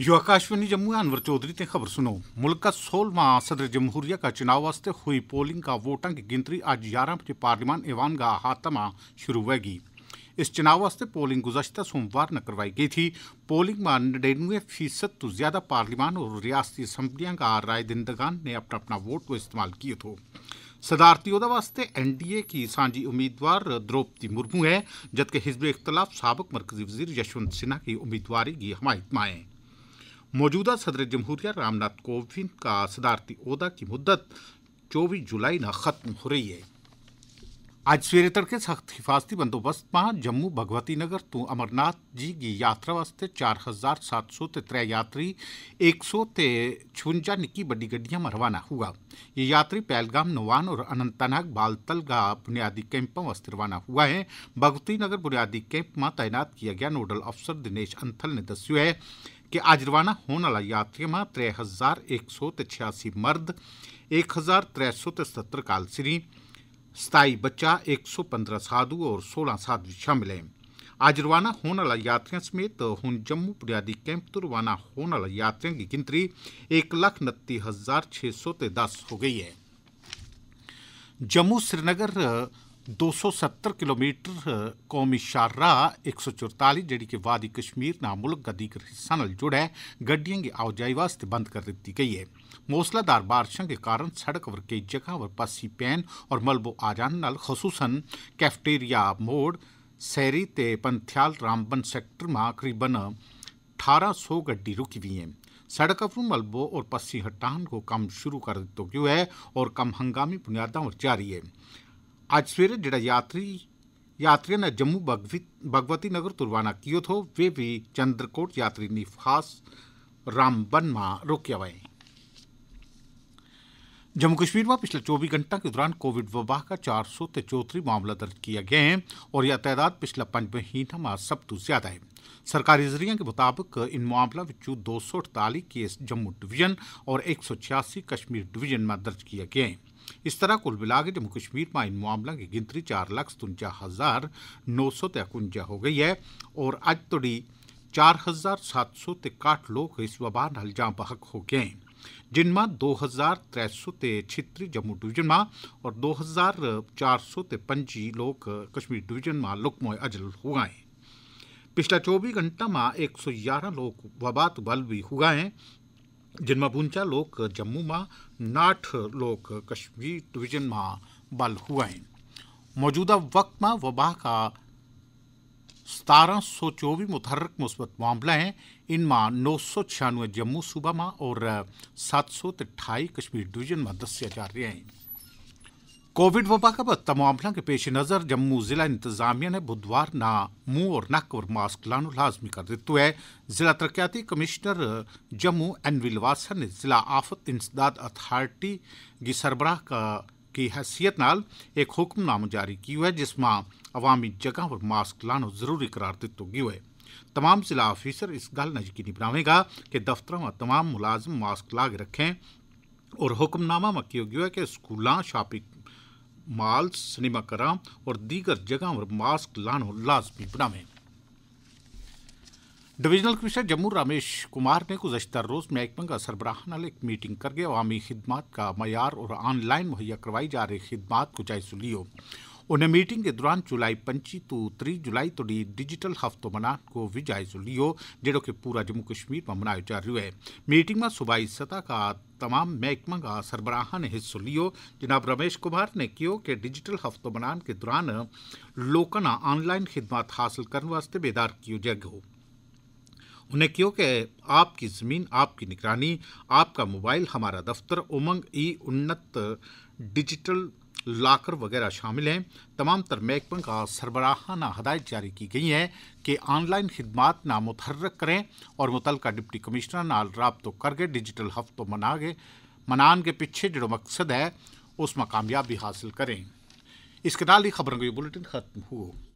यो आकाशवाणी जम्मू अनवर चौधरी ते खबर सुनो मुल्क का सोलवा सदर जमहूरिया का चुनाव वास्ते हुई पोलिंग का वोटों की गिनती आज ग्यारह बजे पार्लियमान ऐवान का अहातमा शुरू होगी इस चुनाव वास्ते पोलिंग गुजशत सोमवार न करवाई गई थी पोलिंग में नड़िनवे फीसद तो ज़्यादा पार्लियमान और रियासती असम्बलियां का राय दिंदगान ने अपना अपना वोट को इस्तेमाल किए थे सदारती वास्ते एनडीए की सांझी उम्मीदवार द्रौपदी मुर्मू है जबकि हिजब इख्तलाफ सबक मरकजी वजीर यशवंत सिन्हा की उम्मीदवारी की हमायत में मौजूदा सदर जमहूरिया रामनाथ कोविंद का सदारती अहदा की मुद्दत चौबीस जुलाई न खत्म हो रही है आज सवेरे तड़के सख्त हिफाजती बंदोबस्त में जम्मू भगवती नगर तू तो अमरनाथ जी की यात्रा वास्ते चार हजार सात सौ त्रै यात्री एक सौ छवंजा निकी बड़ी गड्डिया में रवाना हुआ ये यात्री पहलगाम नवान और अनंतनाग बालतल का बुनियादी कैंपों वास्ते रवाना हुआ है भगवती नगर बुनियादी कैंप में तैनात किया गया नोडल अफसर दिनेश अंथल ने दस्यू है કે આજ રવાના હોનારા યાત્રીમાં हजार एक सौ તે छियासी मर्द एक हज़ार त्रै सौ तिहत्तर कालसरी सताई बच्चा एक सौ पंद्रह साधु और सोलह साधु शामिल हैं आज रवाना होने वाला यात्रियों समेत हूँ जम्मू बुनियादी कैंप तो रवाना होने वाला यात्रियों की गिनती एक लाख उनती हज़ार छः सौ दस हो गई है जम्मू श्रीनगर 270 किलोमीटर कौमी शाहरा एक सौ चौताली जी कि वादी कश्मीर न मुल्क का दीगर हिस्सा नाल जुड़े गड्डियों की आवाजाई वास्ते बंद कर दी गई है मौसलाधार बारिशों के कारण सड़क पर कई जगह पर पसी पैन और मलबो आ जाने खसूसन कैफटेरिया मोड़ सैरी ते पंथियाल रामबन सेक्टर में करीबन अठारह सौ गड्डी रुकी हुई हैं सड़क पर मलबो और पस्सी हटान को काम शुरू कर दिया गया है और कम हंगामी बुनियादा पर जारी है यात्रियों ने जम्मू भगवती नगर तो रवाना किया थो वे भी चंद्रकोट यात्री निफास रामबन में रोकया वाए जम्मू कश्मीर में पिछले 24 घंटा के दौरान कोविड वबा का चार सौ तिचौतरी मामला दर्ज किया गया है और यह तादाद पिछले पांच महीनों में सब तो ज्यादा है सरकारी जरिया के मुताबिक इन मामलों में दो सौ अड़ताली केस जम्मू डिवीजन और एक सौ छियासी कश्मीर डिवीजन में दर्ज किया गया है इस तरह कुल मिला के जम्मू कश्मीर में इन मामलों की गिनती चार लाख सतुंजा हज़ार नौ सौ तकुंजा हो गई है और अज तोड़ी चार हज़ार सात सौ तिकाठ लोग इस वबा नाल जाँ बहक हो गए जिनमें दो हज़ार त्रै सौ ते छित्री जम्मू डिवीजन में और दो हज़ार चार सौ ते पंजी लोग कश्मीर डिवीजन में लुकमोए अजल हुआ हैं पिछला चौबीस घंटा में एक सौ ग्यारह लोग वबा बल भी हुआ हैं जम्मू में नाठ लोग कश्मीर डिवीज़न में बल हुआ है मौजूदा वक्त में वबा का सतारह सौ चौबीस मुतहरक मुस्बत मामला हैं इनमें नौ सौ छियानवे जम्मू सूबा में और सात सौ तिठाई कश्मीर डिवीजन में दसिया जा रहे हैं कोविड वबा का बदतम मामला के पेश नज़र जम्मू ज़िला इंतजामिया ने बुधवार ना मुंह और नक और मास्क लाना लाजमी कर दिता है ज़िला तरक्याती कमिश्नर जम्मू एन विलवासा ने ज़िला आफत इंसदाद अथॉरिटी की सरबराह का की हैसियत नाल एक हुक्मनामा जारी किया है जिसमें अवामी जगह पर मास्क लानो जरूरी करार दिता गया है तमाम ज़िला ऑफिसर इस गल न यकीनी बनावेगा कि दफ्तर में तमाम मुलाजम मास्क ला के रखें और हुक्मनामा में किया गया है कि स्कूलों शॉपिंग माल्स सिनेमाघर और दीगर जगह पर मास्क लाना लाजमी बनावें डिवीजनल कमिश्नर जम्मू रमेश कुमार ने गुजशत रोज़ महकमा का सरबराहाना एक मीटिंग करके अवमी खदमात का मैार और ऑनलाइन मुहैया करवाई जा रही खदमात को जायजा लियो उन मीटिंग के दौरान जुलाई पंची तू त्री जुलाई तोड़ी डिजिटल हफ्तों मना को भी जायज़ो लियो जड़ो कि पूरा जम्मू कश्मीर में मनायो जा रो है मीटिंग में सूबाई सतह का तमाम महकमा का सरबराह ने हिस्सों लियो जनाब रमेश कुमार ने कियो कि डिजिटल हफ्तों मनान के दौरान लोगों ऑनलाइन खिदमत हासिल करने वास्ते बेदार कियो जागो उन्हें क्यों कि आपकी ज़मीन आपकी निगरानी आपका मोबाइल हमारा दफ्तर उमंग ई उन्नत डिजिटल लाकर वगैरह शामिल हैं तमाम तर महकमे का सरबराहाना हदायत जारी की गई है कि ऑनलाइन खिदमत नामुतहरक करें और मुतल डिप्टी कमिश्नर नाल रबत करके डिजिटल हफ्तों मना गए मनान के पीछे जो मकसद है उसमें कामयाबी हासिल करें इसके नाल ही खबरों का ये बुलेटिन खत्म हुआ